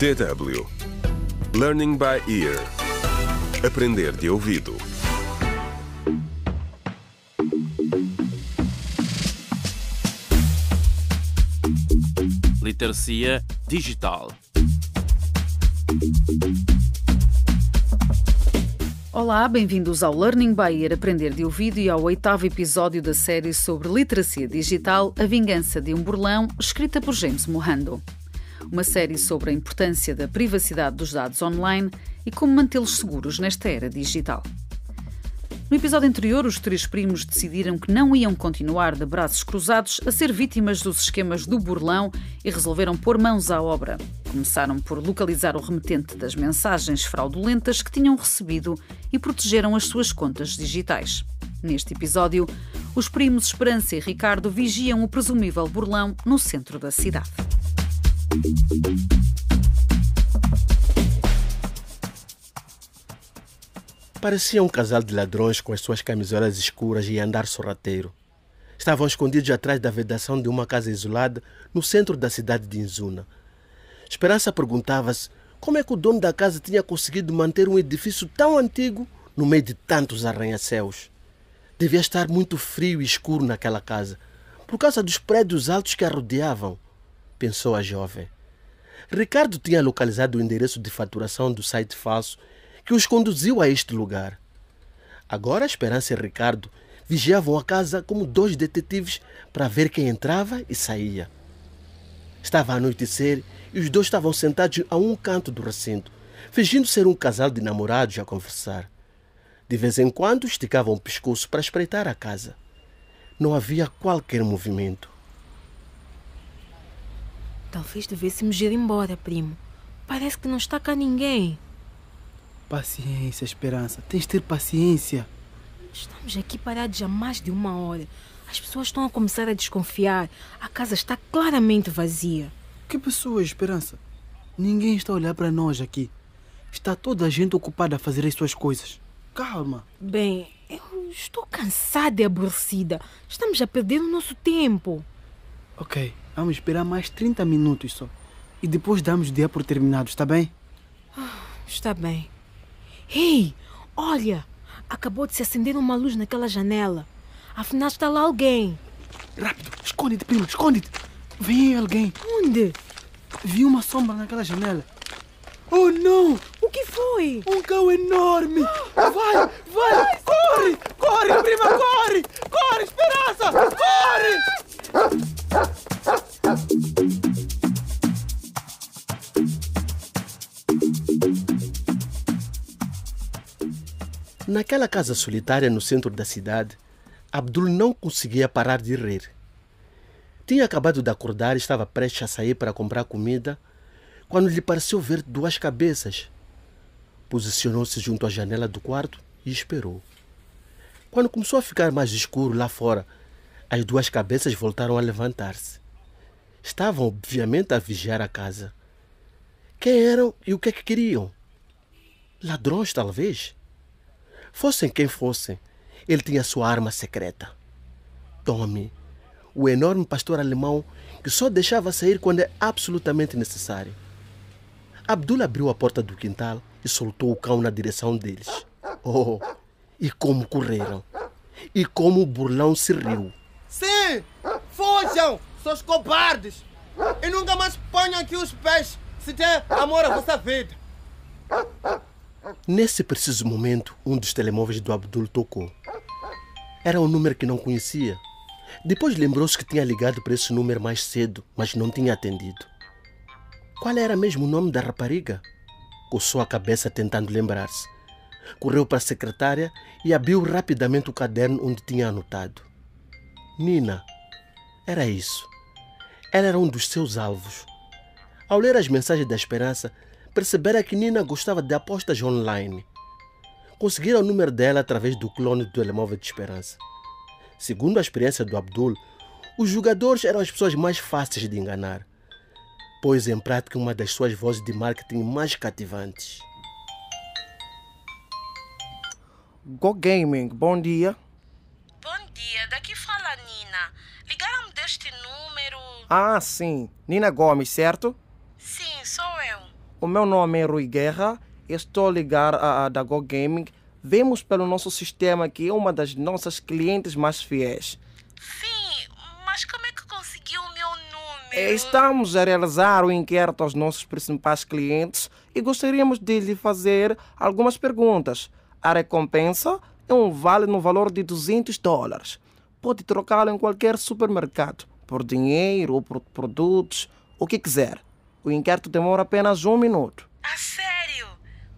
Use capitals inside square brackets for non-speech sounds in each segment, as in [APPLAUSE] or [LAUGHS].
DW Learning by Ear Aprender de ouvido Literacia digital Olá, bem-vindos ao Learning by Ear Aprender de Ouvido e ao oitavo episódio da série sobre literacia digital A Vingança de um Burlão, escrita por James Mohando uma série sobre a importância da privacidade dos dados online e como mantê-los seguros nesta era digital. No episódio anterior, os três primos decidiram que não iam continuar de braços cruzados a ser vítimas dos esquemas do burlão e resolveram pôr mãos à obra. Começaram por localizar o remetente das mensagens fraudulentas que tinham recebido e protegeram as suas contas digitais. Neste episódio, os primos Esperança e Ricardo vigiam o presumível burlão no centro da cidade. Parecia um casal de ladrões com as suas camisolas escuras e andar sorrateiro. Estavam escondidos atrás da vedação de uma casa isolada no centro da cidade de Inzuna. Esperança perguntava-se como é que o dono da casa tinha conseguido manter um edifício tão antigo no meio de tantos arranha-céus. Devia estar muito frio e escuro naquela casa, por causa dos prédios altos que a rodeavam pensou a jovem. Ricardo tinha localizado o endereço de faturação do site falso que os conduziu a este lugar. Agora Esperança e Ricardo vigiavam a casa como dois detetives para ver quem entrava e saía. Estava a anoitecer e os dois estavam sentados a um canto do recinto, fingindo ser um casal de namorados a conversar. De vez em quando esticavam o pescoço para espreitar a casa. Não havia qualquer movimento. Talvez devêssemos ir embora, primo. Parece que não está cá ninguém. Paciência, Esperança. Tens de ter paciência. Estamos aqui parados há mais de uma hora. As pessoas estão a começar a desconfiar. A casa está claramente vazia. Que pessoa, Esperança? Ninguém está a olhar para nós aqui. Está toda a gente ocupada a fazer as suas coisas. Calma. Bem, eu estou cansada e aborrecida. Estamos a perder o nosso tempo. Ok. Vamos esperar mais 30 minutos só. E depois damos o dia por terminado, está bem? Ah, está bem. Ei, olha! Acabou de se acender uma luz naquela janela. Afinal, está lá alguém. Rápido, esconde-te, prima, esconde-te. Vem alguém. Onde? Vi uma sombra naquela janela. Oh, não! O que foi? Um cão enorme! [GASPS] Vai, vai! vai corre! Corre, prima, corre! Naquela casa solitária no centro da cidade, Abdul não conseguia parar de rir. Tinha acabado de acordar e estava prestes a sair para comprar comida quando lhe pareceu ver duas cabeças. Posicionou-se junto à janela do quarto e esperou. Quando começou a ficar mais escuro lá fora, as duas cabeças voltaram a levantar-se. Estavam, obviamente, a vigiar a casa. Quem eram e o que é que queriam? Ladrões, talvez? Fossem quem fossem, ele tinha sua arma secreta. Tommy, o enorme pastor alemão que só deixava sair quando é absolutamente necessário. Abdul abriu a porta do quintal e soltou o cão na direção deles. Oh, e como correram! E como o burlão se riu! Sim! Fujam, seus cobardes! E nunca mais ponham aqui os pés se tem amor à vossa vida! Nesse preciso momento, um dos telemóveis do Abdul tocou. Era um número que não conhecia. Depois lembrou-se que tinha ligado para esse número mais cedo, mas não tinha atendido. Qual era mesmo o nome da rapariga? Coçou a cabeça tentando lembrar-se. Correu para a secretária e abriu rapidamente o caderno onde tinha anotado. Nina. Era isso. Ela era um dos seus alvos. Ao ler as mensagens da esperança, perceberam que Nina gostava de apostas online. Conseguiram o número dela através do clone do telemóvel de Esperança. Segundo a experiência do Abdul, os jogadores eram as pessoas mais fáceis de enganar, pois em prática uma das suas vozes de marketing mais cativantes. Go Gaming, bom dia. Bom dia, daqui fala Nina. Ligaram deste número. Ah, sim. Nina Gomes, certo? O meu nome é Rui Guerra, estou ligado à, à Dago Gaming. Vemos pelo nosso sistema que é uma das nossas clientes mais fiéis. Sim, mas como é que conseguiu o meu número? É, estamos a realizar o um inquérito aos nossos principais clientes e gostaríamos de lhe fazer algumas perguntas. A recompensa é um vale no valor de 200 dólares. Pode trocá-lo em qualquer supermercado, por dinheiro ou por produtos, o que quiser. O inquérito demora apenas um minuto. A sério?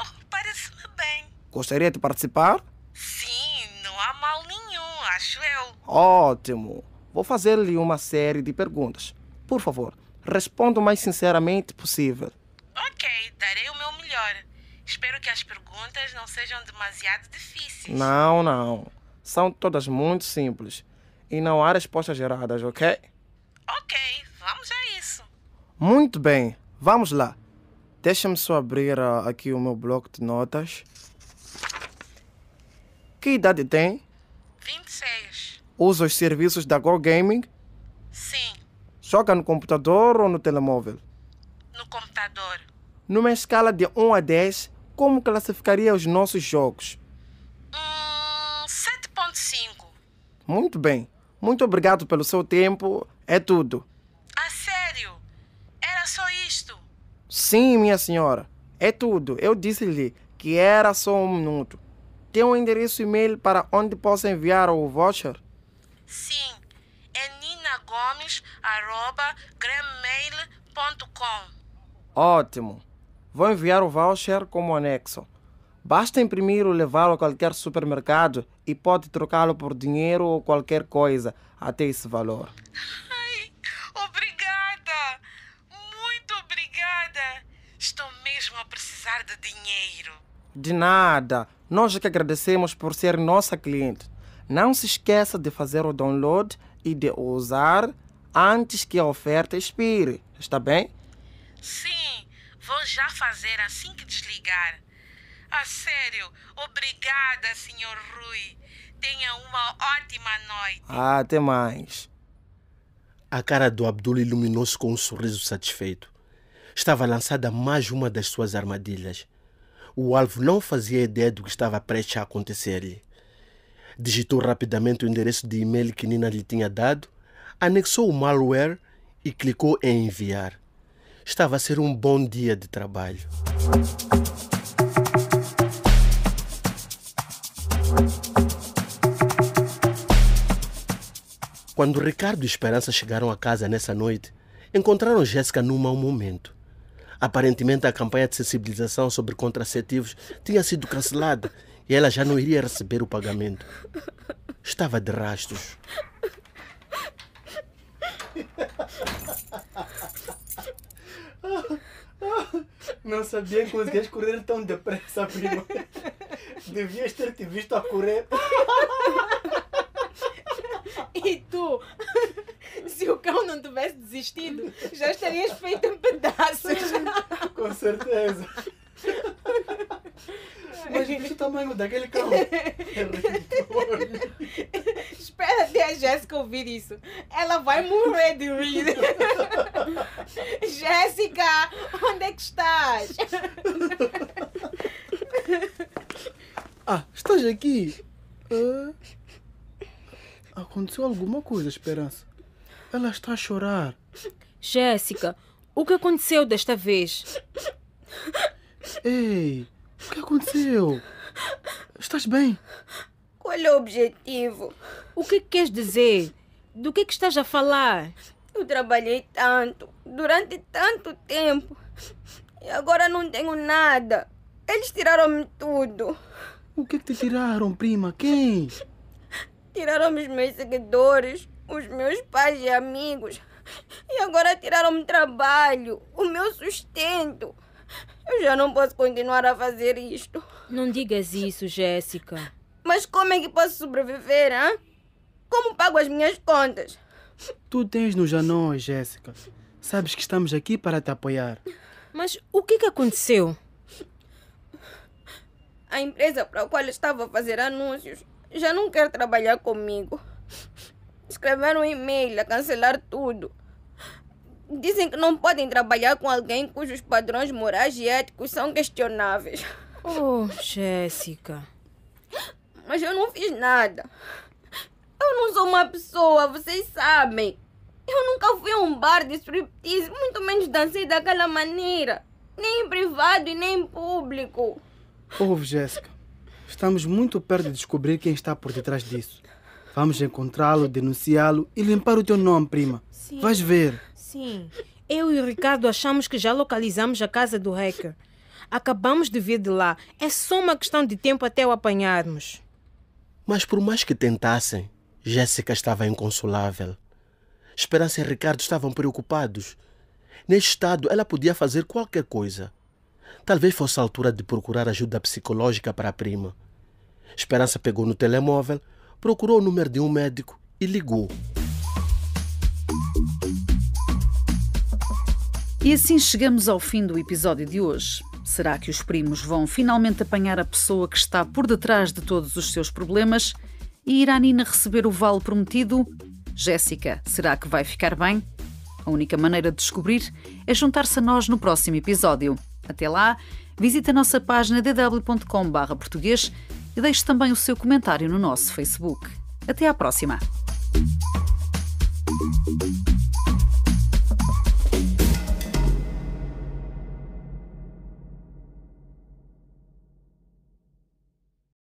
Oh, Parece-me bem. Gostaria de participar? Sim, não há mal nenhum, acho eu. Ótimo. Vou fazer-lhe uma série de perguntas. Por favor, responda o mais sinceramente possível. Ok, darei o meu melhor. Espero que as perguntas não sejam demasiado difíceis. Não, não. São todas muito simples. E não há respostas geradas, ok? Ok, vamos a isso. Muito bem, vamos lá. Deixa-me só abrir ah, aqui o meu bloco de notas. Que idade tem? 26. Usa os serviços da Go Gaming? Sim. Joga no computador ou no telemóvel? No computador. Numa escala de 1 a 10, como classificaria os nossos jogos? Hum, 7.5. Muito bem. Muito obrigado pelo seu tempo. É tudo. Sim, minha senhora, é tudo. Eu disse-lhe que era só um minuto. Tem um endereço e-mail para onde posso enviar o voucher? Sim, é ninagomes.grammail.com Ótimo. Vou enviar o voucher como anexo. Basta imprimir ou levá-lo a qualquer supermercado e pode trocá-lo por dinheiro ou qualquer coisa até esse valor. [LAUGHS] obrigada. Estou mesmo a precisar de dinheiro. De nada. Nós é que agradecemos por ser nossa cliente. Não se esqueça de fazer o download e de usar antes que a oferta expire. Está bem? Sim, vou já fazer assim que desligar. A sério, obrigada, Sr. Rui. Tenha uma ótima noite. Até mais. A cara do Abdul iluminou-se com um sorriso satisfeito estava lançada mais uma das suas armadilhas. O alvo não fazia ideia do que estava prestes a acontecer-lhe. Digitou rapidamente o endereço de e-mail que Nina lhe tinha dado, anexou o malware e clicou em enviar. Estava a ser um bom dia de trabalho. Quando Ricardo e Esperança chegaram a casa nessa noite, encontraram Jéssica num mau momento. Aparentemente, a campanha de sensibilização sobre contraceptivos tinha sido cancelada e ela já não iria receber o pagamento. Estava de rastros. Não sabia que conseguias correr tão depressa, primo. Devias ter te visto a correr. E tu? se o cão não tivesse desistido, já estarias feito em pedaços. Com certeza. Imagina o tamanho daquele cão. É Espera até a Jéssica ouvir isso. Ela vai morrer de rir. Jéssica, onde é que estás? ah, estás aqui? Uh... Aconteceu alguma coisa, Esperança? Ela está a chorar. Jéssica, o que aconteceu desta vez? Ei, o que aconteceu? Estás bem? Qual é o objetivo? O que é queres dizer? Do que, é que estás a falar? Eu trabalhei tanto, durante tanto tempo. E agora não tenho nada. Eles tiraram-me tudo. O que, é que te tiraram, prima? Quem? Tiraram me os meus seguidores, os meus pais e amigos. E agora tiraram o trabalho, o meu sustento. Eu já não posso continuar a fazer isto. Não digas isso, Jéssica. Mas como é que posso sobreviver, hã? Como pago as minhas contas? Tu tens-nos a nós, Jéssica. Sabes que estamos aqui para te apoiar. Mas o que, é que aconteceu? A empresa para a qual estava a fazer anúncios já não quer trabalhar comigo escrever um e-mail a cancelar tudo. Dizem que não podem trabalhar com alguém cujos padrões morais e éticos são questionáveis. Oh, Jéssica. Mas eu não fiz nada. Eu não sou uma pessoa, vocês sabem. Eu nunca fui a um bar de striptease, muito menos dancei daquela maneira. Nem em privado e nem em público. Ouve, Jéssica. Estamos muito perto de descobrir quem está por detrás disso. Vamos encontrá-lo, denunciá-lo e limpar o teu nome, prima. Sim. Vais ver. Sim. Eu e o Ricardo achamos que já localizamos a casa do hacker. Acabamos de vir de lá. É só uma questão de tempo até o apanharmos. Mas por mais que tentassem, Jéssica estava inconsolável. Esperança e Ricardo estavam preocupados. Neste estado, ela podia fazer qualquer coisa. Talvez fosse a altura de procurar ajuda psicológica para a prima. Esperança pegou no telemóvel procurou o número de um médico e ligou. E assim chegamos ao fim do episódio de hoje. Será que os primos vão finalmente apanhar a pessoa que está por detrás de todos os seus problemas? E irá Nina receber o vale prometido? Jéssica, será que vai ficar bem? A única maneira de descobrir é juntar-se a nós no próximo episódio. Até lá, visite a nossa página dwcom e deixe também o seu comentário no nosso Facebook. Até à próxima!